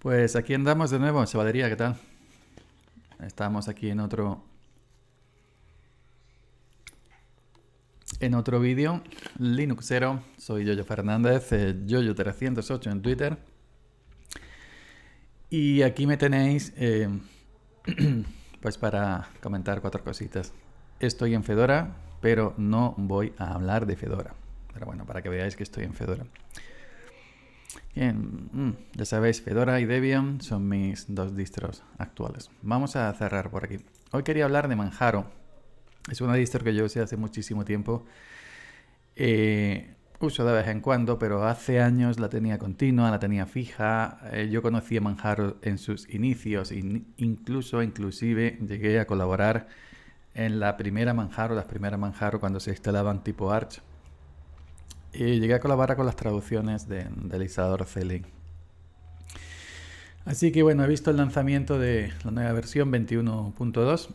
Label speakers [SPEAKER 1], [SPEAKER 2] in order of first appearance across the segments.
[SPEAKER 1] Pues aquí andamos de nuevo, valería? ¿qué tal? Estamos aquí en otro... En otro vídeo, Linuxero, soy Yoyo Fernández, eh, Yoyo308 en Twitter. Y aquí me tenéis, eh, pues para comentar cuatro cositas. Estoy en Fedora, pero no voy a hablar de Fedora. Pero bueno, para que veáis que estoy en Fedora. Bien, mm, ya sabéis, Fedora y Debian son mis dos distros actuales. Vamos a cerrar por aquí. Hoy quería hablar de Manjaro. Es una distro que yo usé hace muchísimo tiempo. Eh, uso de vez en cuando, pero hace años la tenía continua, la tenía fija. Eh, yo conocí a Manjaro en sus inicios, e incluso, inclusive, llegué a colaborar en la primera Manjaro, las primeras Manjaro cuando se instalaban tipo Arch y llegué a colaborar con las traducciones de, del Isador Celi. Así que bueno, he visto el lanzamiento de la nueva versión 21.2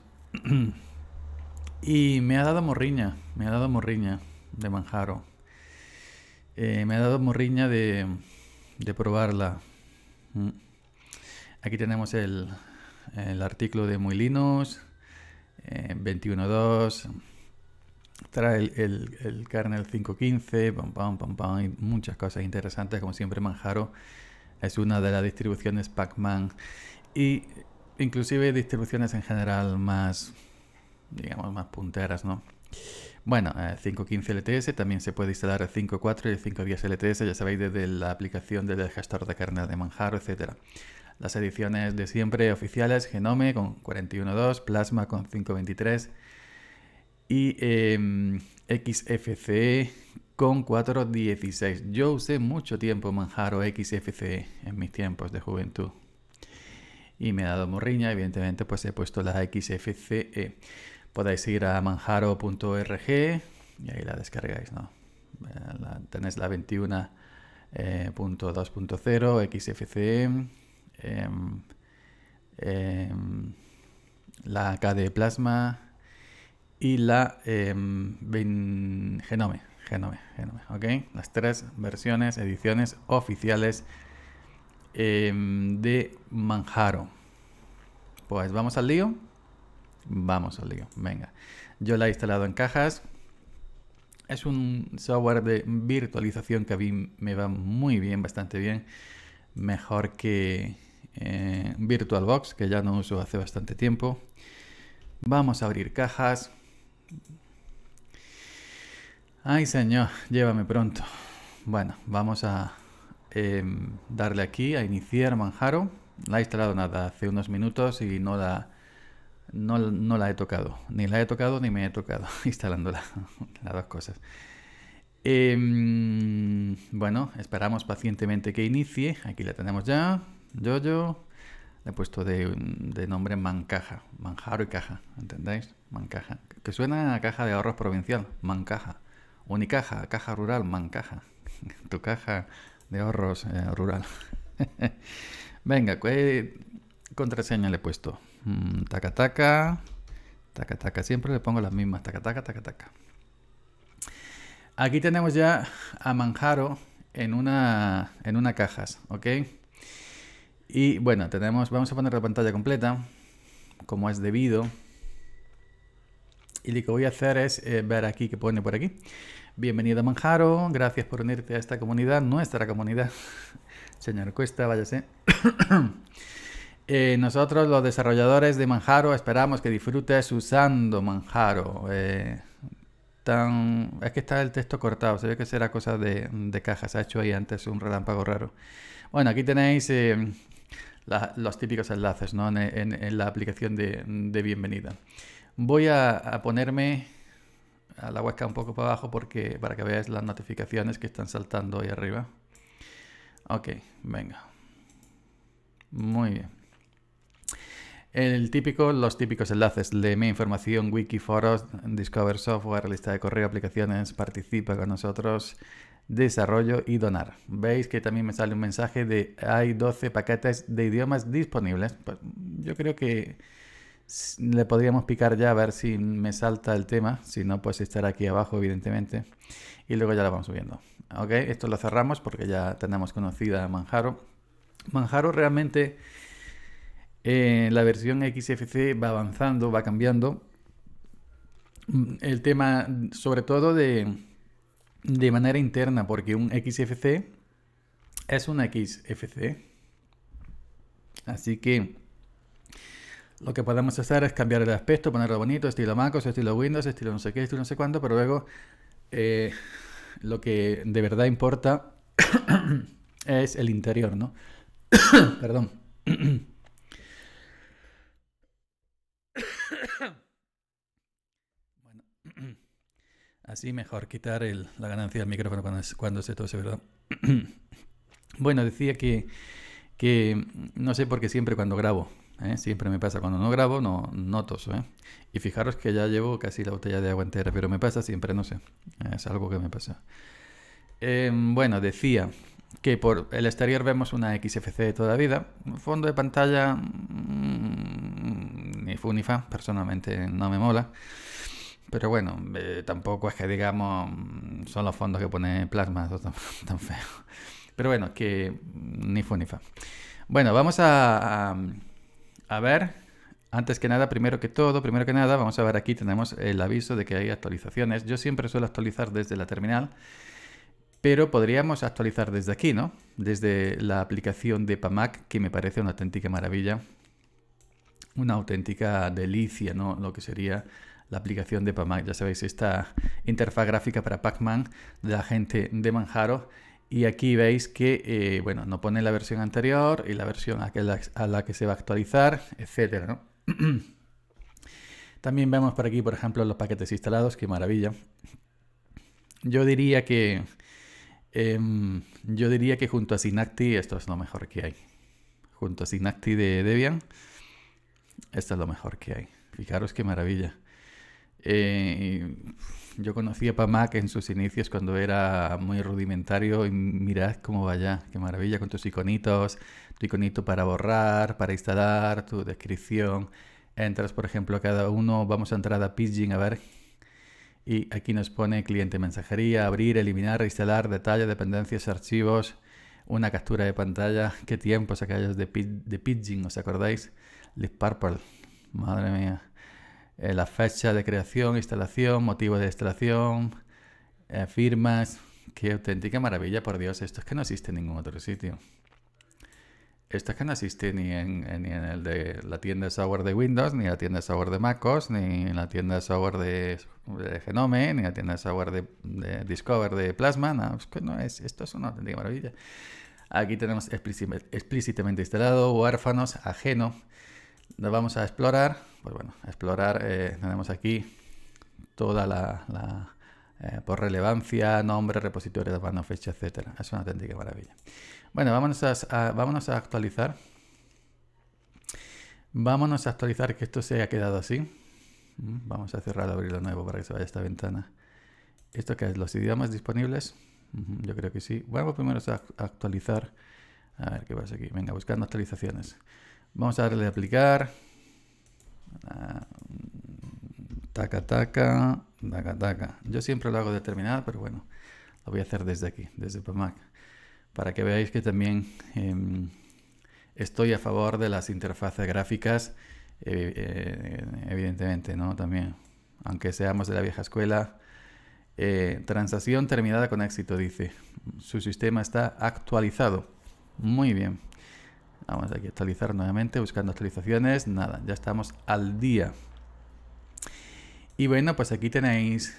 [SPEAKER 1] y me ha dado morriña, me ha dado morriña de manjaro. Eh, me ha dado morriña de, probarla. Mm. Aquí tenemos el, artículo de Muy 21.2. Trae el, kernel 5.15, pam, y muchas cosas interesantes. Como siempre, Manjaro es una de las distribuciones Pac-Man. Y inclusive distribuciones en general más, digamos, más punteras, ¿no? Bueno, 5.15 eh, LTS, también se puede instalar el 5.4 y el 5.10 LTS, ya sabéis, desde la aplicación del gestor de kernel de Manjaro, etc. Las ediciones de siempre oficiales, Genome con 41.2, Plasma con 5.23, y em, XFCE con 416. Yo usé mucho tiempo Manjaro XFCE en mis tiempos de juventud. Y me ha dado morriña, evidentemente, pues he puesto la XFCE. Podéis ir a manjaro.org y ahí la descargáis, ¿no? Eh, tenéis la 21.2.0 eh, XFCE. Eh, eh, la KDE Plasma, y la em, Genome, Genome, Genome, ¿ok? Las tres versiones, ediciones oficiales em, de Manjaro. Pues vamos al lío. Vamos al lío, venga. Yo la he instalado en cajas. Es un software de virtualización que a mí me va muy bien, bastante bien. Mejor que eh, VirtualBox, que ya no uso hace bastante tiempo. Vamos a abrir cajas. Ay, señor, llévame pronto. Bueno, vamos a em, darle aquí a iniciar Manjaro. La he instalado nada hace unos minutos y no la, no, la he tocado. Ni la he tocado ni me he tocado instalándola. Las dos cosas. Em, bueno, esperamos pacientemente que inicie. Aquí la tenemos ya. Yo, yo. Le he puesto de, nombre Mancaja, Manjaro y Caja, ¿entendéis? Mancaja. Que suena a caja de ahorros provincial, Mancaja. Unicaja, caja rural, Mancaja. tu caja de ahorros eh, rural. Venga, ¿qué eh, contraseña le he puesto? Tacataca, mm, taca, taca, taca, Siempre le pongo las mismas, taca, taca, taca. Aquí tenemos ya a Manjaro en una, en una cajas, ¿ok? Y bueno, tenemos, vamos a poner la pantalla completa, como es debido. Y lo que voy a hacer es eh, ver aquí que pone por aquí. Bienvenido a Manjaro, gracias por unirte a esta comunidad, nuestra comunidad. Señor Cuesta, váyase. Eh, nosotros, los desarrolladores de Manjaro, esperamos que disfrutes usando Manjaro. Eh, tan... Es que está el texto cortado, se ve que será cosa de, cajas, ha hecho ahí antes un relámpago raro. Bueno, aquí tenéis los típicos enlaces ¿no? en, la aplicación de, bienvenida. Voy a, ponerme a la huesca un poco para abajo porque, para que veáis las notificaciones que están saltando ahí arriba. Ok, venga. Muy bien. El típico, los típicos enlaces, de mi información, wiki, foros, discover software, lista de correo, aplicaciones, participa con nosotros, desarrollo y donar. Veis que también me sale un mensaje de hay 12 paquetes de idiomas disponibles. Pues yo creo que le podríamos picar ya a ver si me salta el tema. Si no, pues estar aquí abajo, evidentemente. Y luego ya lo vamos subiendo. Ok, esto lo cerramos porque ya tenemos conocida a Manjaro. Manjaro realmente eh, la versión XFC va avanzando, va cambiando. Mm, el tema sobre todo de de manera interna, porque un XFC es un XFC. Así que lo que podemos hacer es cambiar el aspecto, ponerlo bonito, estilo MacOS, estilo Windows, estilo no sé qué, estilo no sé cuánto, pero luego eh, lo que de verdad importa es el interior, ¿no? Perdón. Así mejor quitar la ganancia del micrófono cuando, se tose, ¿verdad? bueno, decía que, que no sé por qué siempre cuando grabo, ¿eh? siempre me pasa cuando no grabo, no, noto. ¿eh? Y fijaros que ya llevo casi la botella de agua entera, pero me pasa siempre, no sé. Es algo que me pasa. Em, bueno, decía que por el exterior vemos una XFC de toda vida. Fondo de pantalla, mm, ni funifa personalmente no me mola. Pero bueno, eh, tampoco es que digamos mm, son los fondos que pone Plasma, tan, tan feo. Pero bueno, que mm, ni fu ni fa. Bueno, vamos a, ver. Antes que nada, primero que todo, primero que nada, vamos a ver aquí tenemos el aviso de que hay actualizaciones. Yo siempre suelo actualizar desde la terminal, pero podríamos actualizar desde aquí, ¿no? Desde la aplicación de PAMAC, que me parece una auténtica maravilla. Una auténtica delicia, ¿no? Lo que sería la aplicación de Pamac, Ya sabéis, esta interfaz gráfica para Pacman de la gente de Manjaro. Y aquí veis que, eh, bueno, no pone la versión anterior y la versión a, la, que se va a actualizar, etcétera, También vemos por aquí, por ejemplo, los paquetes instalados, qué maravilla. Yo diría que, em, yo diría que junto a Synacti esto es lo mejor que hay. Junto a Synacti de Debian, esto es lo mejor que hay. Fijaros qué maravilla. Eh, yo conocí a Pamac en sus inicios cuando era muy rudimentario y mirad cómo vaya, qué maravilla con tus iconitos, tu iconito para borrar, para instalar, tu descripción. Entras, por ejemplo, a cada uno, vamos a entrar a Pidgin a ver. Y aquí nos pone cliente mensajería, abrir, eliminar, reinstalar, detalle, dependencias, archivos, una captura de pantalla. Qué tiempos aquellos de, Pidgin, ¿os acordáis? Live Purple, madre mía. Eh, la fecha de creación, instalación, motivo de extracción, eh, firmas. Qué auténtica maravilla, por Dios. Esto es que no existe en ningún otro sitio. Esto es que no existe ni en, eh, ni en el de la tienda de software de Windows, ni la tienda de software de MacOS, ni en la tienda de software de, Genome, ni la tienda de software de, Discover de Plasma. No, es, esto es una auténtica maravilla. Aquí tenemos explícitamente instalado huérfanos ajeno. Nos vamos a explorar. Pues bueno, explorar eh, tenemos aquí toda la, eh, por relevancia, nombre, repositorio de fecha, etcétera. Es una auténtica maravilla. Bueno, vámonos a, vámonos a actualizar. Vámonos a actualizar que esto se haya quedado así. Mm, vamos a cerrar, abrirlo nuevo para que se vaya esta ventana. ¿Esto que es? ¿Los idiomas disponibles? Mm-hmm, yo creo que sí. Vamos primero a actualizar. A ver qué pasa aquí. Venga, buscando actualizaciones. Vamos a darle a aplicar. Ah, taca, taca, taca, taca. Yo siempre lo hago de pero bueno, lo voy a hacer desde aquí, desde PMAC, para que veáis que también em, estoy a favor de las interfaces gráficas, eh, eh, evidentemente, ¿no? También, aunque seamos de la vieja escuela. Eh, transacción terminada con éxito, dice. Su sistema está actualizado. Muy bien. Vamos aquí a actualizar nuevamente, buscando actualizaciones. Nada, ya estamos al día. Y bueno, pues aquí tenéis,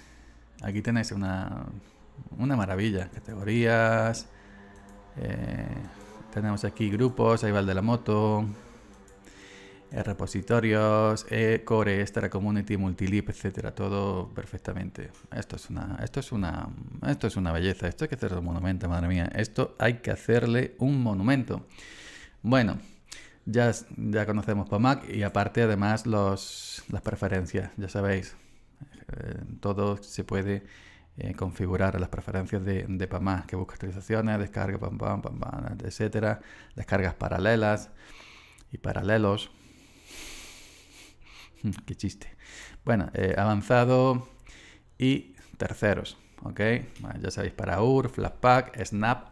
[SPEAKER 1] aquí tenéis una, maravilla. Categorías. Eh, tenemos aquí grupos, ahí va el de la moto. Eh, repositorios, eh, core, extra community, multilip, etcétera, todo perfectamente. Esto es una, esto es una, esto es una belleza. Esto hay que hacerle un monumento, madre mía. Esto hay que hacerle un monumento. Bueno, ya, ya conocemos PAMAC y aparte además las preferencias, ya sabéis, eh, todo se puede eh, configurar las preferencias de, PAMAC, que busca actualizaciones, descarga, pam, pam, pam, pam, etcétera, descargas paralelas y paralelos. Qué chiste. Bueno, eh, avanzado y terceros, ¿ok? ya sabéis, para UR, Flatpak, Snap,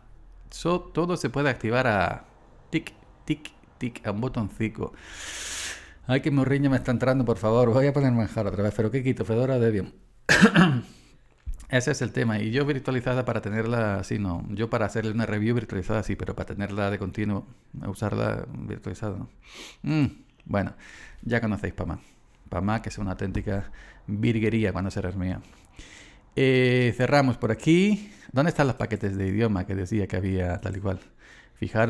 [SPEAKER 1] todo se puede activar a TIC tic, tic, a un botoncito. Ay, que morriña me está entrando, por favor. Voy a ponerme poner jar otra vez. Pero ¿qué quito? Fedora bien. Ese es el tema. Y yo virtualizada para tenerla así, no. Yo para hacerle una review virtualizada sí, pero para tenerla de continuo, usarla virtualizada, no. Mm, bueno, ya conocéis Pama. Pama, que es una auténtica virguería cuando se mía. Eh, cerramos por aquí. ¿Dónde están los paquetes de idioma que decía que había tal y cual?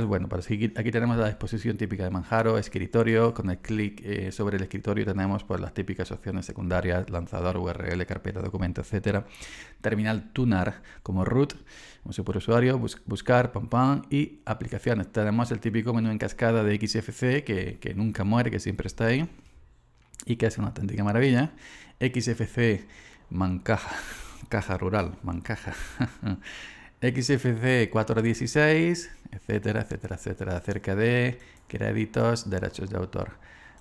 [SPEAKER 1] bueno, para seguir, aquí tenemos la disposición típica de Manjaro, escritorio, con el clic eh, sobre el escritorio tenemos pues, las típicas opciones secundarias, lanzador, URL, carpeta, documento, etcétera. Terminal tunar como root, como super usuario, buscar, pam pam, y aplicaciones. Tenemos el típico menú en cascada de XFC que, que nunca muere, que siempre está ahí y que es una auténtica maravilla. XFC Mancaja, caja rural, Mancaja. XFC 416, etcétera, etcétera, etcétera, acerca de créditos, derechos de autor.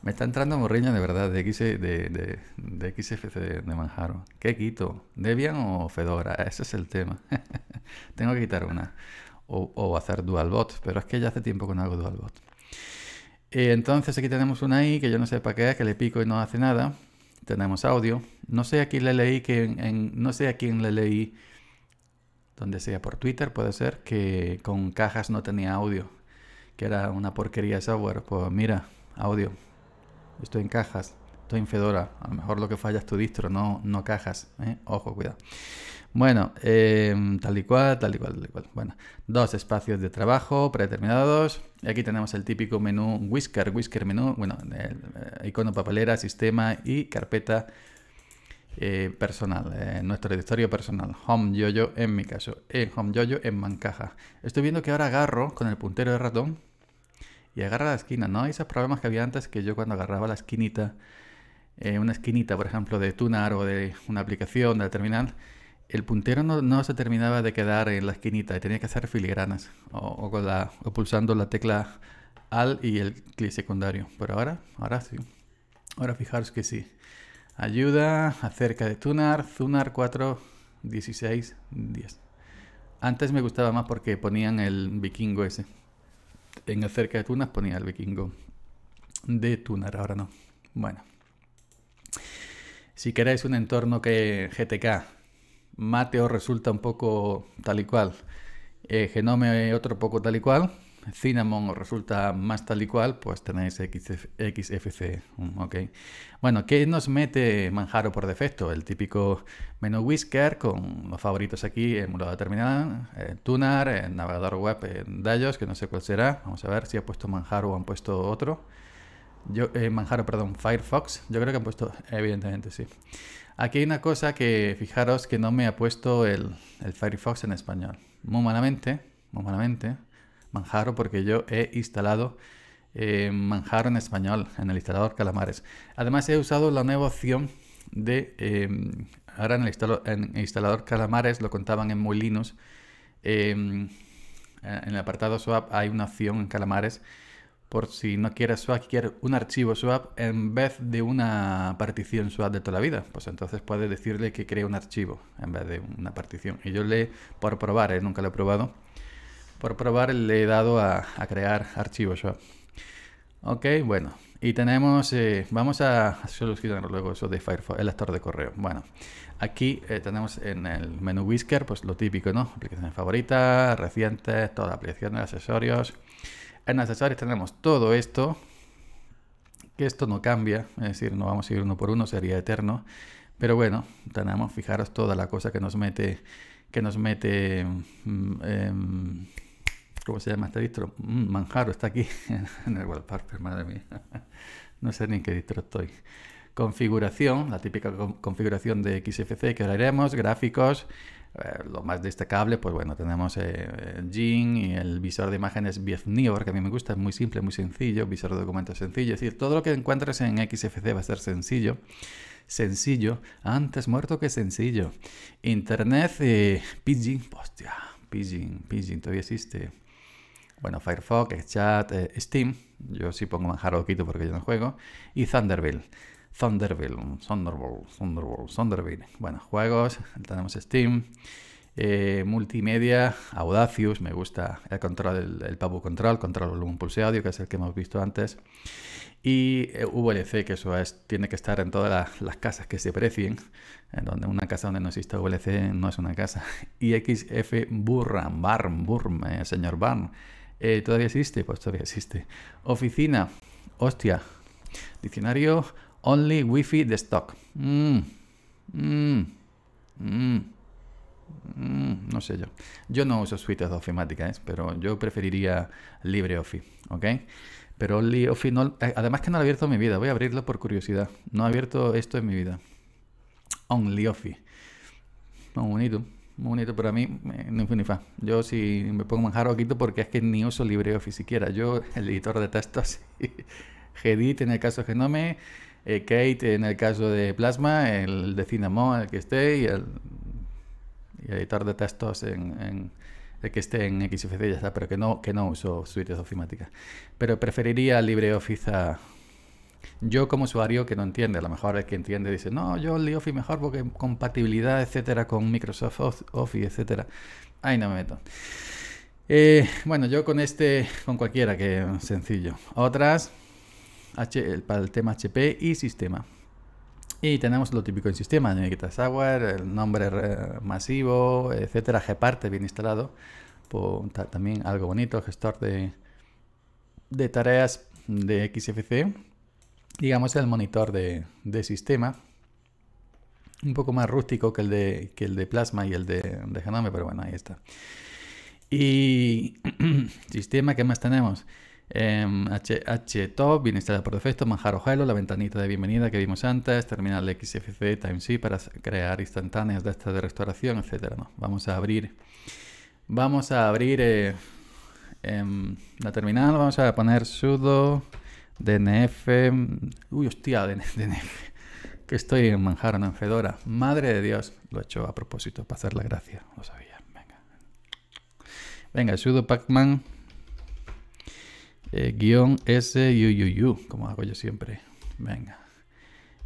[SPEAKER 1] Me está entrando morriño de verdad de, X, de, XFC de Manjaro. ¿Qué quito? ¿Debian o Fedora? Ese es el tema. Tengo que quitar una. O, hacer hacer DualBot, pero es que ya hace tiempo que no hago DualBot. Eh, entonces aquí tenemos una I que yo no sé para qué es, que le pico y no hace nada. Tenemos audio. No sé a quién le leí que no sé a quién le leí donde sea por Twitter, puede ser, que con cajas no tenía audio, que era una porquería de software. Pues mira, audio, estoy en cajas, estoy en Fedora, a lo mejor lo que falla es tu distro, no, no cajas, ¿eh? ojo, cuidado. Bueno, em, tal y cual, tal y cual, tal y cual. Bueno, dos espacios de trabajo predeterminados. Y aquí tenemos el típico menú Whisker, Whisker menú, bueno, eh, icono papelera, sistema y carpeta eh, personal, eh, nuestro editorio personal, Home Yo-Yo en mi caso, en eh, Home Yo-Yo en Mancaja. Estoy viendo que ahora agarro con el puntero de ratón y agarra la esquina, ¿no? Hay esos problemas que había antes que yo cuando agarraba la esquinita, eh, una esquinita, por ejemplo, de Tunar o de una aplicación, de terminal, el puntero no, se terminaba de quedar en la esquinita y tenía que hacer filigranas o, o pulsando la tecla Al y el clic secundario. Pero ahora, ahora sí. Ahora fijaros que sí. Ayuda acerca de Tunar, Tunar 4, 16, 10. Antes me gustaba más porque ponían el vikingo ese. En acerca de Tunas ponía el vikingo de Tunar, ahora no. Bueno. Si queréis un entorno que GTK mate resulta un poco tal y cual, eh, Genome otro poco tal y cual, Cinnamon os resulta más tal y cual, pues tenéis XFC. Mm, ok. Bueno, ¿qué nos mete Manjaro por defecto? El típico menú Whisker con los favoritos aquí, en terminal, eh, Tunar, el eh, navegador web en eh, Dallos, que no sé cuál será. Vamos a ver si ha puesto Manjaro o han puesto otro. Yo, Manjaro, perdón, Firefox. Yo creo que han puesto, evidentemente, sí. Aquí hay una cosa que fijaros que no me ha puesto el, el Firefox en español. Muy malamente, muy malamente. Manjaro porque yo he instalado eh, Manjaro en español en el instalador Calamares. Además he usado la nueva opción de... Eh, ahora en el, instalador Calamares lo contaban en Muy em, en el apartado swap hay una opción en Calamares por si no quieres swap, quieres un archivo swap en vez de una partición swap de toda la vida. Pues entonces puedes decirle que cree un archivo en vez de una partición. Y yo le, por probar, ¿eh? nunca lo he probado, por probar le he dado a, crear archivos. yo. Ok, bueno. Y tenemos, eh, vamos a solucionar luego eso de Firefox, el actor de correo. Bueno, aquí eh, tenemos en el menú Whisker, pues lo típico, ¿no? Aplicaciones favoritas, recientes, todas las aplicaciones, accesorios. En accesorios tenemos todo esto, que esto no cambia, es decir, no vamos a ir uno por uno, sería eterno. Pero bueno, tenemos, fijaros, toda la cosa que nos mete, que nos mete... Mm, em, ¿Cómo se llama este distro? Mm, Manjaro está aquí en el wallpaper, madre mía. No sé ni en qué distro estoy. Configuración, la típica configuración de XFC que ahora gráficos, eh, lo más destacable, pues bueno, tenemos Jin eh, y el visor de imágenes Biefnior, que a mí me gusta, es muy simple, muy sencillo, visor de documentos sencillo, es decir, todo lo que encuentres en XFC va a ser sencillo. Sencillo, antes muerto que sencillo. Internet, eh, Pidgin, hostia, Pidgin, Pidgin, todavía existe. Bueno, Firefox, Chat, eh, Steam, yo sí pongo manjaro quito porque yo no juego, y Thunderbill. Thunderbill, Thunderbolt, Thunderbolt, Thunderbill. Bueno, juegos, tenemos Steam, eh, multimedia, Audacious, me gusta el control, el, el Control, Control Volumen Pulse Audio, que es el que hemos visto antes, y eh, VLC, que eso es, tiene que estar en todas las, casas que se precien, en donde una casa donde no exista VLC no es una casa, y XF Burram, Barn, Burm, señor Barn, eh, ¿Todavía existe? Pues todavía existe. Oficina. Hostia. Diccionario. Only Wi-Fi de stock. Mm. Mm. Mm. no sé yo. Yo no uso suites ofimáticas, pero yo preferiría LibreOffice. ¿Ok? Pero OnlyOffice no... Eh, además que no lo he abierto en mi vida. Voy a abrirlo por curiosidad. No he abierto esto en mi vida. OnlyOffice. Muy bonito muy bonito, pero a mí eh, no fue Yo si me pongo manjar jaro quito porque es que ni uso LibreOffice siquiera. Yo, el editor de textos, Gedit en el caso de Genome, eh, Kate en el caso de Plasma, el de Cinnamon, el que esté, y el, y editor de textos en, en, el que esté en XFC ya está, pero que no, que no uso suites ofimáticas. Pero preferiría LibreOffice a yo como usuario que no entiende, a lo mejor el que entiende dice, no, yo el Office mejor porque compatibilidad, etcétera, con Microsoft Office, etcétera. Ahí no me meto. Eh, bueno, yo con este, con cualquiera que sencillo. Otras, H, para el tema HP y sistema. Y tenemos lo típico en sistema, quita software, el nombre masivo, etcétera, Gparte bien instalado. también algo bonito, gestor de, de tareas de XFC digamos, el monitor de, sistema. Un poco más rústico que el de, el de plasma y el de, de pero bueno, ahí está. Y sistema, ¿qué más tenemos? Em, HTOP, bien instalado por defecto, Manjaro Hello, la ventanita de bienvenida que vimos antes, terminal XFC, TimeC para crear instantáneas de estas de restauración, etcétera. vamos a abrir, vamos a abrir eh, em, la terminal, vamos a poner sudo DNF. Uy, hostia, DNF. Que estoy en Manjaro, en Fedora. Madre de Dios. Lo he hecho a propósito, para hacer la gracia. Lo sabía. Venga. Venga, sudo Pacman. Eh, guión S -U, como hago yo siempre. Venga.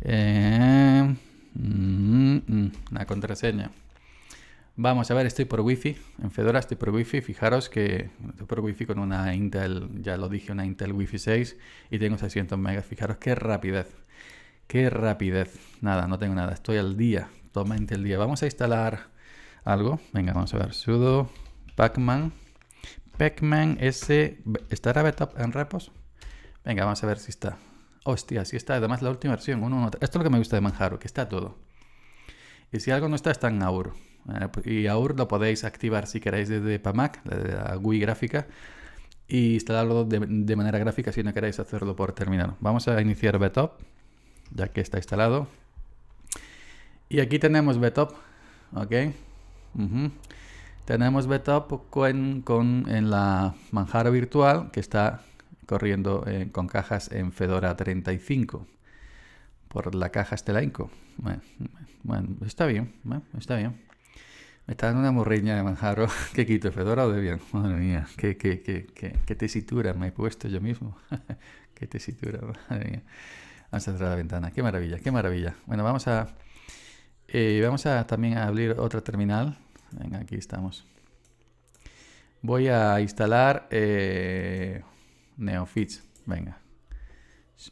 [SPEAKER 1] Eh, mm, mm, mm, una contraseña. Vamos a ver, estoy por Wi-Fi. En Fedora estoy por Wi-Fi. Fijaros que estoy por Wi-Fi con una Intel, ya lo dije, una Intel Wi-Fi 6 y tengo 600 megas. Fijaros qué rapidez. Qué rapidez. Nada, no tengo nada. Estoy al día. totalmente al día. Vamos a instalar algo. Venga, vamos a ver. sudo pacman. Pacman S. ¿Estará beta en repos? Venga, vamos a ver si está. Hostia, si está. Además, la última versión. Esto es lo que me gusta de Manjaro, que está todo. Y si algo no está, está en Aur. Eh, pues, y ahora lo podéis activar si queréis desde PAMAC, desde la GUI gráfica, y instalarlo de, de, manera gráfica si no queréis hacerlo por terminal. Vamos a iniciar BTOP, ya que está instalado. Y aquí tenemos BTOP, ¿ok? Tenemos BTOP con, en la manjara virtual que está corriendo eh, con cajas en Fedora 35 por la caja Stelanco. Bueno, está bien, está bien. Me está dando una morriña de manjaro. ¿Qué quito? ¿Fedora o bien, Madre mía, qué, tesitura me he puesto yo mismo. qué tesitura, madre mía. Vamos a la ventana. Qué maravilla, qué maravilla. Bueno, vamos a... Eh, vamos a también a abrir otra terminal. Venga, aquí estamos. Voy a instalar eh, Venga.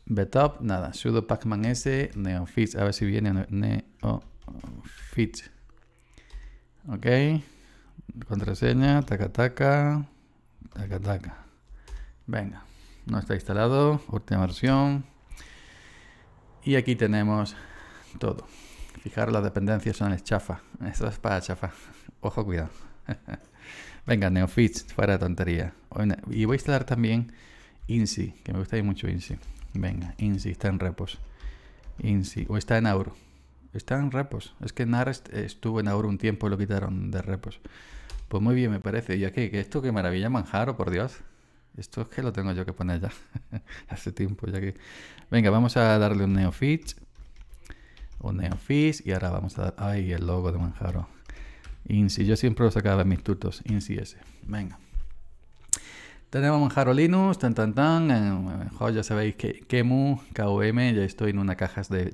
[SPEAKER 1] Betop, nada. Sudo Pacman S, Neofits. A ver si viene Neofits. Ok. Contraseña, taca taca, taca taca. Venga, no está instalado, última versión. Y aquí tenemos todo. fijar las dependencias son chafa. Esto es para chafa. Ojo, cuidado. Venga, Neofits, fuera de tontería. Y voy a instalar también INSI, que me gusta mucho INSI. Venga, INSI está en repos. INSI, o está en Auro están repos. Es que NAR estuvo en ahora un tiempo lo quitaron de repos. Pues muy bien, me parece. Y aquí, que esto qué maravilla Manjaro, por Dios. Esto es que lo tengo yo que poner ya. Hace tiempo ya que... Venga, vamos a darle un neofitch. Un neofitch. Y ahora vamos a dar... ¡Ay, el logo de Manjaro! INSI. Yo siempre lo sacaba de mis tutos. INSI ese Venga. Tenemos Manjaro Linux, tan tan tan, Mejor eh, ya sabéis que Kemu, KOM, ya estoy en una caja de,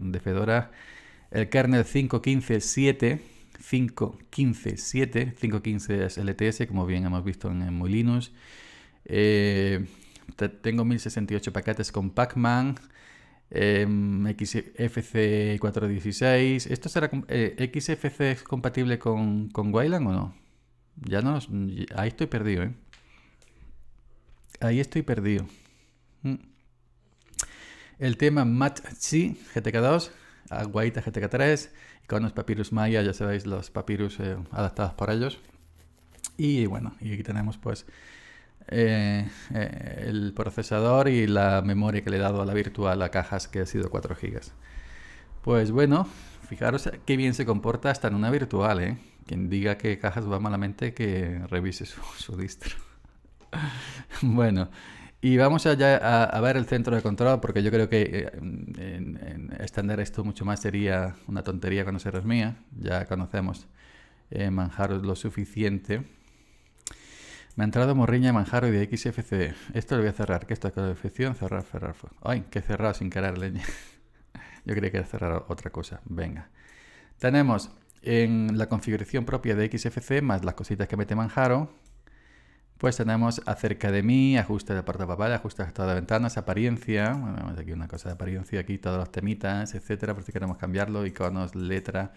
[SPEAKER 1] de Fedora el kernel 5.15.7, 5.15.7, 5.15 es LTS, e como bien hemos visto en, en eh, tengo 1068 paquetes con Pac-Man, em, XFC 416. ¿Esto será eh, XFC es compatible con, con Wayland o no? Ya no, ahí estoy perdido, ¿eh? Ahí estoy perdido. Mm. El tema Matchi GTK2 Guaita GTK3, con los Papyrus Maya, ya sabéis los papyrus eh, adaptados por ellos. Y bueno, y aquí tenemos pues eh, eh, el procesador y la memoria que le he dado a la virtual a cajas que ha sido 4 GB. Pues bueno, fijaros qué bien se comporta hasta en una virtual, ¿eh? Quien diga que cajas va malamente que revise su, su distro. bueno, y vamos a, ver el centro de control, porque yo creo que eh, en, extender esto mucho más sería una tontería cuando se resmía. Ya conocemos eh, Manjaro lo suficiente. Me ha entrado morriña Manjaro y de XFC. Esto lo voy a cerrar, que esto es codificación, cerrar, cerrar. Ay, que he cerrado sin querer leña. yo quería que cerrar otra cosa. Venga. Tenemos en la configuración propia de XFC más las cositas que mete Manjaro, pues tenemos acerca de mí, ajuste de puerta papal, ajuste de de ventanas, apariencia, aquí una cosa de apariencia, aquí todos los temitas, etcétera, por si queremos cambiarlo, iconos, letra.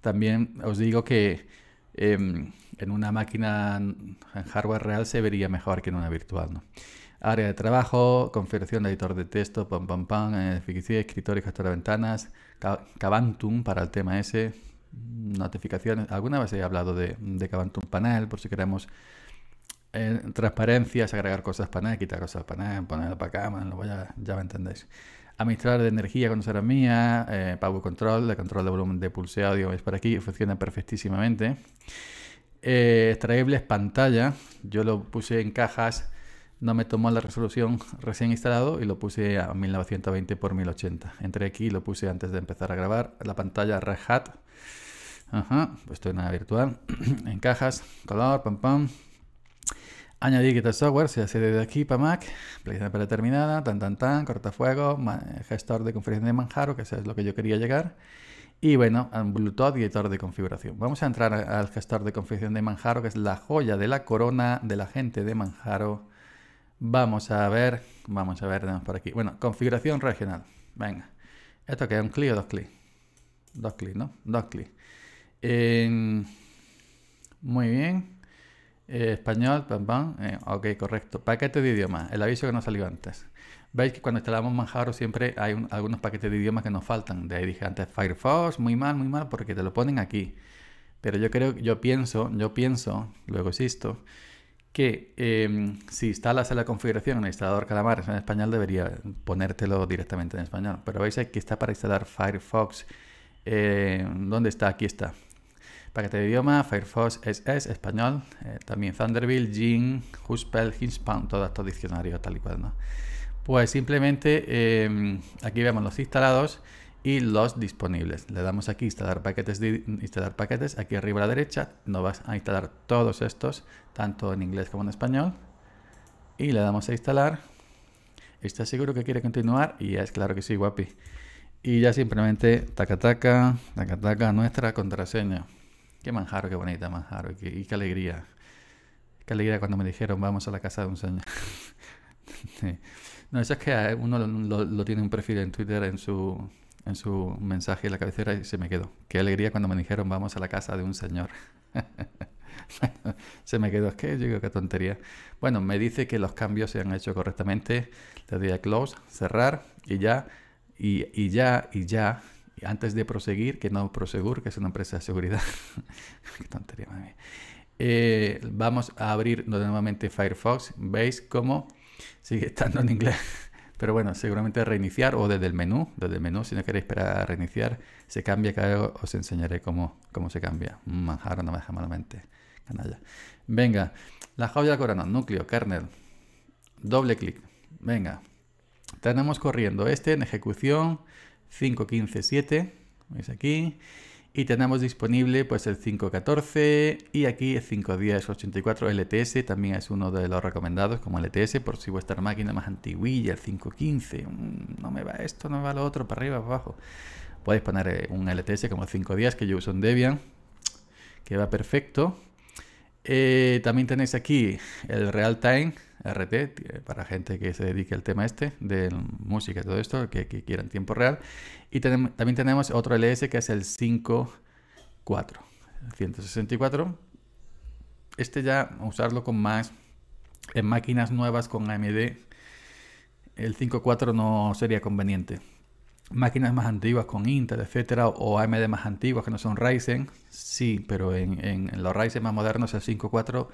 [SPEAKER 1] También os digo que em, en una máquina en hardware real se vería mejor que en una virtual, ¿no? Área de trabajo, configuración de editor de texto, pam pam eh, pam, eficiencia, escritor y gestor de ventanas, Cavantum para el tema ese, mm, notificaciones. Alguna vez he hablado de, de Panel, por si queremos transparencias, agregar cosas para nada, quitar cosas para nada, ponerlo para acá, lo ya, ya me entendéis. Administrar de energía con será mía eh, Power Control, de control de volumen de pulse audio, es por aquí, funciona perfectísimamente. Eh, extraíbles pantalla, yo lo puse en cajas, no me tomó la resolución recién instalado y lo puse a 1920 x 1080. Entré aquí y lo puse antes de empezar a grabar, la pantalla Red Hat, Ajá, pues esto es virtual, en cajas, color, pam pam. Añadir el Software se hace desde aquí para Mac, PlayStation predeterminada, tan tan tan, cortafuegos, gestor de configuración de Manjaro, que eso es lo que yo quería llegar. Y bueno, Bluetooth y editor de configuración. Vamos a entrar al gestor de configuración de Manjaro, que es la joya de la corona de la gente de Manjaro. Vamos a ver, vamos a ver, tenemos por aquí. Bueno, configuración regional. Venga, esto que es un clic o dos clics. Dos clics, ¿no? Dos clics. Em, muy bien. Eh, español, pam, pam. Eh, ok, correcto. Paquete de idiomas, el aviso que nos salió antes. Veis que cuando instalamos Manjaro siempre hay algunos paquetes de idiomas que nos faltan. De ahí dije antes Firefox, muy mal, muy mal, porque te lo ponen aquí. Pero yo creo, yo pienso, yo pienso, luego insisto, que em, si instalas en la configuración en el instalador Calamares en español debería ponértelo directamente en español. Pero veis aquí está para instalar Firefox. Eh, ¿Dónde está? Aquí está. Paquete de idioma, Firefox SS, español, eh, también Thunderbird, Jin, Huspel, Hinspan, todos estos diccionarios tal y cual, ¿no? Pues simplemente em, aquí vemos los instalados y los disponibles. Le damos aquí instalar paquetes, instalar paquetes, aquí arriba a la derecha nos vas a instalar todos estos, tanto en inglés como en español. Y le damos a instalar. ¿Estás seguro que quiere continuar? Y es claro que sí, guapi. Y ya simplemente taca taca, taca taca, nuestra contraseña. Qué Manjaro, qué bonita Manjaro, qué, y qué alegría. Qué alegría cuando me dijeron, vamos a la casa de un señor. no, eso es que uno lo, tiene un perfil en Twitter en su, en su mensaje en la cabecera y se me quedó. Qué alegría cuando me dijeron, vamos a la casa de un señor. se me quedó, es que yo digo, qué tontería. Bueno, me dice que los cambios se han hecho correctamente. Le doy a close, cerrar y ya, y, y ya, y ya, antes de proseguir, que no Prosegur, que es una empresa de seguridad. tontería, eh, vamos a abrir nuevamente Firefox. ¿Veis cómo sigue estando en inglés? Pero bueno, seguramente reiniciar o desde el menú. Desde el menú, si no queréis esperar a reiniciar, se cambia. os enseñaré cómo, cómo se cambia. Manjaro no me deja malamente. Canalla. Venga, la joya corona, núcleo, kernel. Doble clic. Venga. Tenemos corriendo este en ejecución. 5157, veis aquí, y tenemos disponible pues el 514 y aquí el 51084 LTS, e también es uno de los recomendados como LTS, e por si vuestra máquina más antiguilla, el 515, mm, no me va esto, no me va lo otro, para arriba, para abajo. Podéis poner eh, un LTS e como 5 días que yo uso en Debian, que va perfecto, eh, también tenéis aquí el real time, RT, eh, para gente que se dedique al tema este, de música y todo esto, que, que quieran tiempo real. Y también tenemos otro LS que es el 54, 164. Este ya usarlo con más, en máquinas nuevas con AMD, el 54 no sería conveniente máquinas más antiguas con Intel, etcétera, o AMD más antiguas que no son Ryzen, sí, pero en, los Ryzen más modernos, el 5.4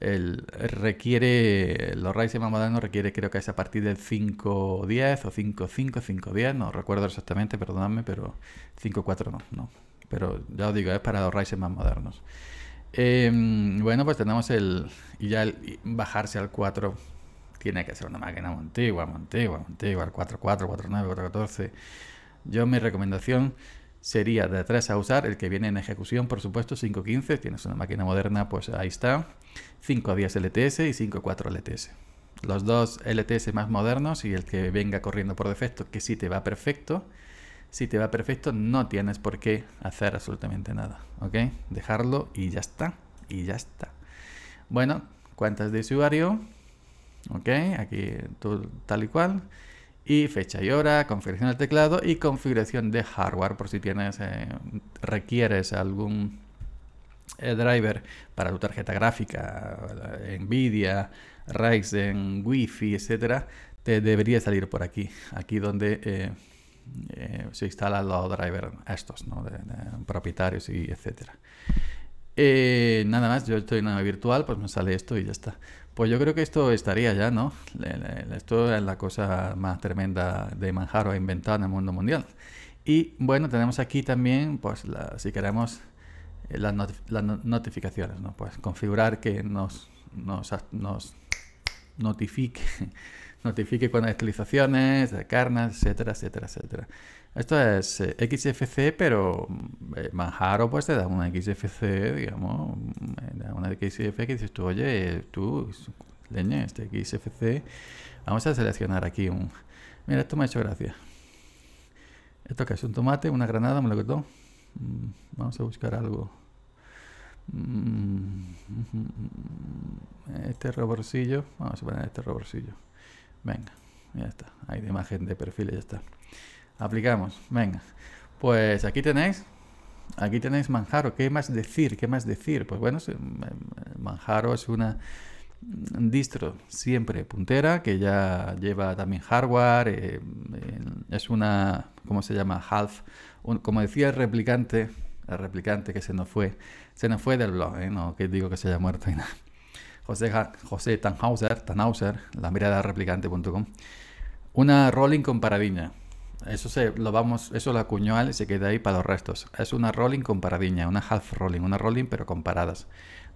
[SPEAKER 1] el, requiere, los Ryzen más modernos requiere, creo que es a partir del 5.10 o 5.5, 5.10, no recuerdo exactamente, perdonadme, pero 5.4 no, no. Pero ya os digo, es para los Ryzen más modernos. Em, bueno, pues tenemos el, y ya el, bajarse al 4 tiene que ser una máquina Montegua, Montegua, Montegua, el 44, 49, 14 Yo mi recomendación sería de atrás a usar, el que viene en ejecución, por supuesto, 5.15, tienes una máquina moderna, pues ahí está, 5 días LTS y 5.4 LTS. Los dos LTS más modernos y el que venga corriendo por defecto, que si te va perfecto, si te va perfecto no tienes por qué hacer absolutamente nada, ¿ok? Dejarlo y ya está, y ya está. Bueno, ¿cuántas de usuario, Aquí tal y cual. Y fecha y hora, configuración del teclado y configuración de hardware por si tienes, eh, requieres algún eh, driver para tu tarjeta gráfica, eh, Nvidia, Ryzen, Wi-Fi, etcétera, te debería salir por aquí, aquí donde se instalan los drivers estos, de, propietarios y etcétera. nada más, yo estoy en una virtual, pues me sale esto y ya está. Pues yo creo que esto estaría ya, ¿no? Esto es la cosa más tremenda de Manjaro inventada en el mundo mundial. Y bueno, tenemos aquí también, pues si queremos, eh, las, notificaciones, ¿no? Pues configurar que nos, nos, notifique, notifique con actualizaciones de carnas, etcétera, etcétera, etcétera. Esto es eh, XFC, pero mm, eh, más Manjaro pues te da una XFC, digamos, mm, da una XFC que dices tú, oye, tú, leña, este XFC, vamos a seleccionar aquí un... Mira, esto me ha hecho gracia. ¿Esto que es? ¿Un tomate? ¿Una granada? me lo Mm, vamos a buscar algo. Mm, este roborcillo, vamos a poner este roborcillo. Venga, ya está. Hay de imagen de perfil, ya está. Aplicamos. Venga. Pues aquí tenéis. Aquí tenéis Manjaro. ¿Qué más decir? ¿Qué más decir? Pues bueno, mm, Manjaro es una distro siempre puntera que ya lleva también hardware. Eh, mm, es una, ¿cómo se llama? Half. como decía el replicante, el replicante que se nos fue, se nos fue del blog, ¿eh? no que digo que se haya muerto nada. José, José Tannhauser, Tannhauser, la mirada replicante.com. Una rolling con paradigma eso se lo vamos, eso lo acuñó y se queda ahí para los restos. Es una rolling paradiña una half rolling, una rolling pero con paradas.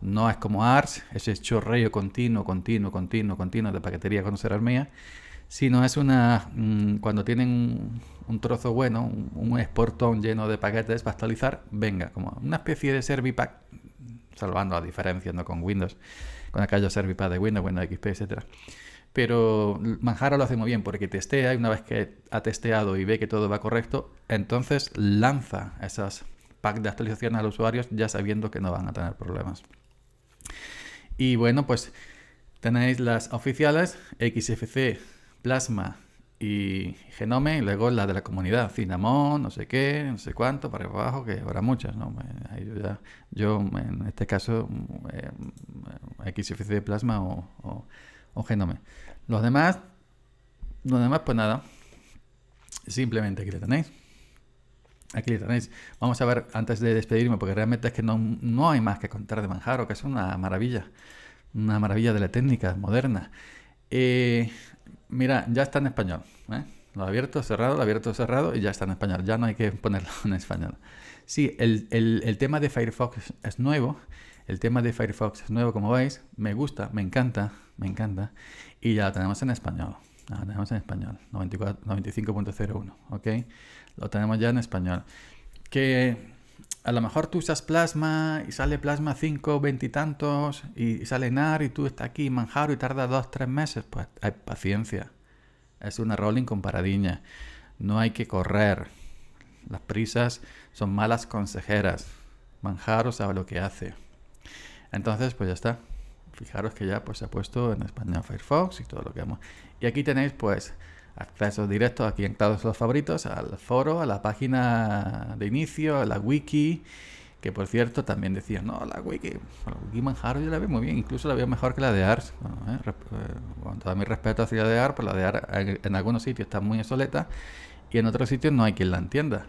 [SPEAKER 1] No es como ARS, ese chorreo continuo, continuo, continuo, continuo de paquetería con mía, sino es una mm, cuando tienen un, trozo bueno, un, exportón lleno de paquetes para actualizar, venga, como una especie de servipack, salvando la diferencia ¿no? con Windows, con aquellos servipack de Windows, Windows XP, etc pero Manjaro lo hace muy bien porque testea y una vez que ha testeado y ve que todo va correcto, entonces lanza esas packs de actualizaciones a los usuarios ya sabiendo que no van a tener problemas. Y bueno, pues tenéis las oficiales, XFC, Plasma y Genome, y luego la de la comunidad, Cinnamon, no sé qué, no sé cuánto, para abajo, que habrá muchas, ¿no? Yo, ya, yo en este caso, eh, XFC, Plasma o o Genome. Los demás, los demás pues nada, simplemente aquí le tenéis. Aquí le tenéis. Vamos a ver antes de despedirme, porque realmente es que no, hay más que contar de Manjaro, que es una maravilla, una maravilla de la técnica moderna. Eh, mira, ya está en español. ¿eh? Lo abierto, cerrado, lo abierto, cerrado y ya está en español. Ya no hay que ponerlo en español. Sí, el, el tema de Firefox es nuevo el tema de Firefox es nuevo, como veis. Me gusta, me encanta, me encanta. Y ya lo tenemos en español. Lo tenemos en español. 95.01. ¿Ok? Lo tenemos ya en español. Que a lo mejor tú usas Plasma y sale Plasma 5, 20 y tantos. Y sale NAR y tú estás aquí manjaro y tarda 2, 3 meses. Pues hay paciencia. Es una rolling comparadiña. No hay que correr. Las prisas son malas consejeras. Manjaro sabe lo que hace. Entonces, pues ya está. Fijaros que ya pues, se ha puesto en español Firefox y todo lo que hemos. Y aquí tenéis pues accesos directos aquí en todos los favoritos, al foro, a la página de inicio, a la wiki, que por cierto también decían, no, la wiki, la wiki Manjaro yo la veo muy bien, incluso la veo mejor que la de ARS. Eh, eh, con todo mi respeto hacia la de ARS, pues la de ARS en algunos sitios está muy obsoleta y en otros sitios no hay quien la entienda.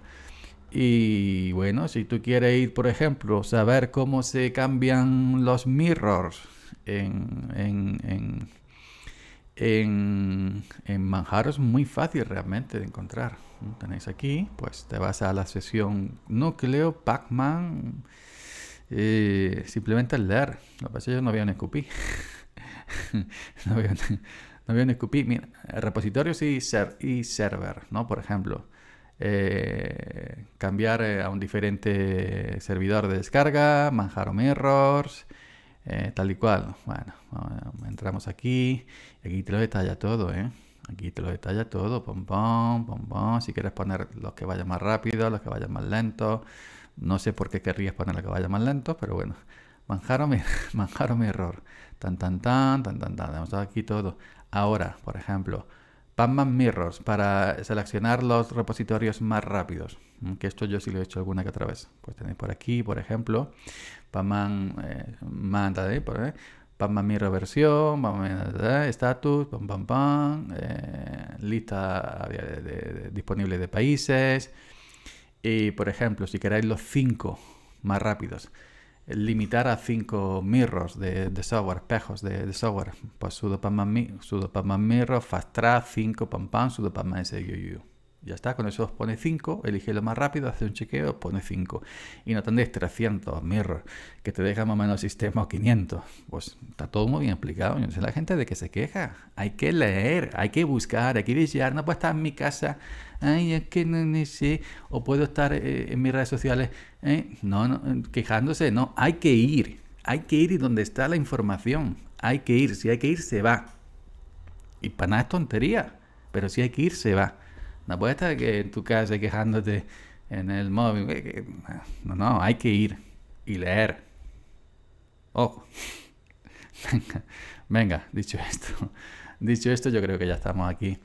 [SPEAKER 1] Y bueno, si tú quieres ir, por ejemplo, saber cómo se cambian los mirrors en, en, Manjaro, es muy fácil realmente de encontrar. Tenéis aquí, pues te vas a la sesión núcleo, Pac-Man, eh, simplemente leer. Lo que pasa es yo no había un scoopy. no había un, no Mira, repositorio y, ser, y server, ¿no? Por ejemplo. Eh, cambiar eh, a un diferente servidor de descarga, ...manjaro mi errors, eh, tal y cual. Bueno, entramos aquí, aquí te lo detalla todo, ¿eh? Aquí te lo detalla todo, pom pom, pom pom. Si quieres poner los que vayan más rápido, los que vayan más lento... No sé por qué querrías poner los que vayan más lento... pero bueno. manjaron me mi, error. Tan, tan, tan, tan, tan, tan. aquí todo. Ahora, por ejemplo, Panman Mirrors para seleccionar los repositorios más rápidos. Que esto yo sí lo he hecho alguna que otra vez. Pues tenéis por aquí, por ejemplo, Panman eh, ¿eh? Mirror versión, ¿eh? status, pam, lista disponible de países. Y por ejemplo, si queréis los cinco más rápidos limitar a 5 mirros de, de, software, espejos de, de software. Pues sudo para sudo pam, fast track, 5 pam pam, sudo pam, SUU. Ya está, con eso os pone 5, elige lo más rápido, hace un chequeo, pone 5. Y no tendréis 300 mirror, que te deja más o menos el sistema o 500. Pues está todo muy bien explicado. no la gente de que se queja. Hay que leer, hay que buscar, hay que visitar. No puedo estar en mi casa. Ay, que no, sé. O puedo estar eh, en mis redes sociales. ¿eh? no, no, quejándose. No, hay que ir. Hay que ir y donde está la información. Hay que ir. Si hay que ir, se va. Y para nada es tontería. Pero si hay que ir, se va. No estar que en tu casa quejándote en el móvil. No, no, hay que ir y leer. Ojo. Venga, dicho esto. Dicho esto, yo creo que ya estamos aquí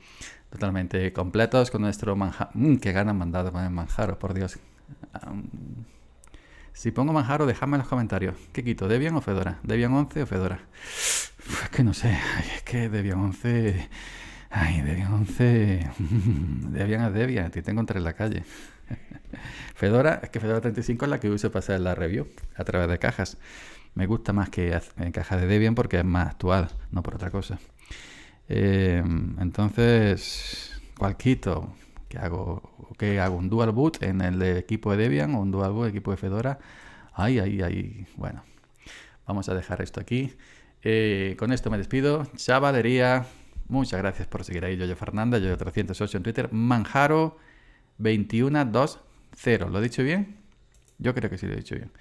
[SPEAKER 1] totalmente completos con nuestro manjar. que mm, qué ganas con el manjaro, por Dios. si pongo manjaro, dejadme en los comentarios. ¿Qué quito? ¿Debian o Fedora? ¿Debian 11 o Fedora? pues que no sé. es que Debian 11 Ay, Debian 11. Debian a Debian, te tengo entre en la calle. Fedora, es que Fedora 35 es la que uso para hacer la review a través de cajas. Me gusta más que en caja de Debian porque es más actual, no por otra cosa. Eh, entonces, ¿cuál quito? ¿Qué hago? hago? ¿Un dual boot en el equipo de Debian o un dual boot en el equipo de Fedora? Ay, ay, ay. Bueno, vamos a dejar esto aquí. Eh, con esto me despido. Chavalería. Muchas gracias por seguir ahí, Yoyo Fernanda, Yoyo308 en Twitter. Manjaro 2120 ¿Lo he dicho bien? Yo creo que sí lo he dicho bien.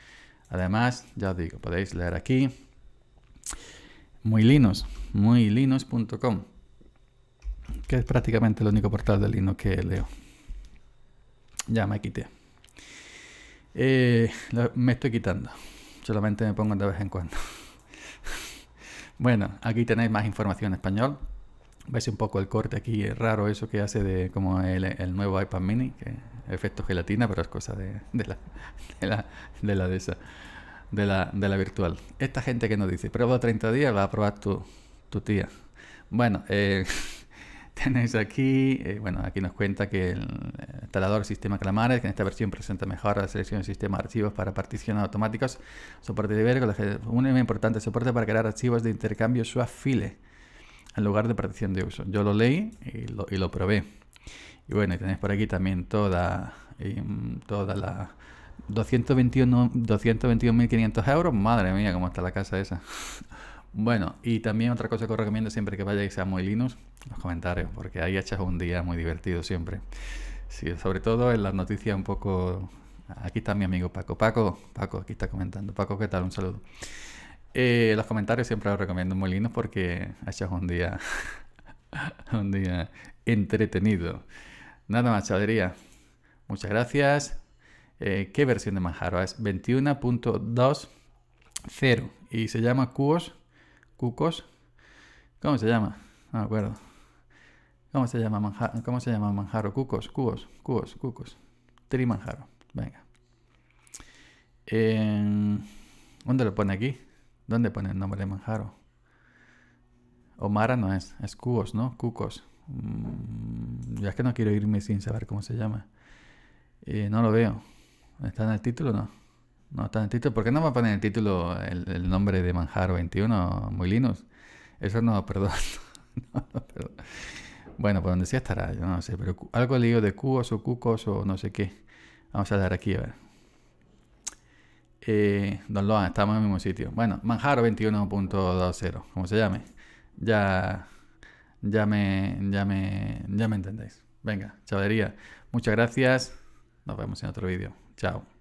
[SPEAKER 1] Además, ya os digo, podéis leer aquí. Muy muylinos.com. que es prácticamente el único portal de Linux que leo. Ya me quité. Eh, me estoy quitando. Solamente me pongo de vez en cuando. bueno, aquí tenéis más información en español Veis un poco el corte aquí, es raro eso que hace de como el, el nuevo iPad mini, que efecto gelatina, pero es cosa de, de, la, de, la, de la esa, de la, virtual. Esta gente que nos dice, prueba 30 días, va a probar tu, tu tía. Bueno, eh, tenéis aquí, eh, bueno, aquí nos cuenta que el instalador Sistema Calamares, que en esta versión presenta mejor la selección de sistema de archivos para particiones automáticos, soporte de vergo, un importante soporte para crear archivos de intercambio Swap File en lugar de partición de uso. Yo lo leí y lo, y lo probé. Y bueno, y tenéis por aquí también toda, em, toda la... 221.500 euros, madre mía, cómo está la casa esa. Bueno, y también otra cosa que os recomiendo siempre que vayáis a Muy Linux, los comentarios, porque ahí echas un día muy divertido siempre. sobre todo en las noticias un poco... Aquí está mi amigo Paco. Paco, Paco, aquí está comentando. Paco, ¿qué tal? Un saludo. Eh, los comentarios siempre los recomiendo muy lindos porque ha un día, un día entretenido. Nada más, chavalería. Muchas gracias. Eh, ¿Qué versión de Manjaro es? 21.20 y se llama Cucos. Cucos. ¿Cómo se llama? No me acuerdo. ¿Cómo se llama Manjaro? ¿Cómo se llama Manjaro? Cucos, cubos, cubos, cucos. Tri Manjaro. Venga. Eh, ¿Dónde lo pone aquí? ¿Dónde pone el nombre de Manjaro? Omara no es, es Cubos, ¿no? Cucos. Mm, ya es que no quiero irme sin saber cómo se llama. Eh, no lo veo. ¿Está en el título no? No está en el título. ¿Por qué no me poner en el título el, nombre de Manjaro 21 muy linos? Eso no, perdón. Bueno, pues donde sí estará, yo no sé, pero algo leído de cubos o cucos o no sé qué. Vamos a dar aquí, a ver. Eh, Don Loan, estamos en el mismo sitio. Bueno, Manjaro 21.20, como se llame. Ya, ya, me, ya, me, ya me entendéis. Venga, chavalería. Muchas gracias. Nos vemos en otro vídeo. Chao.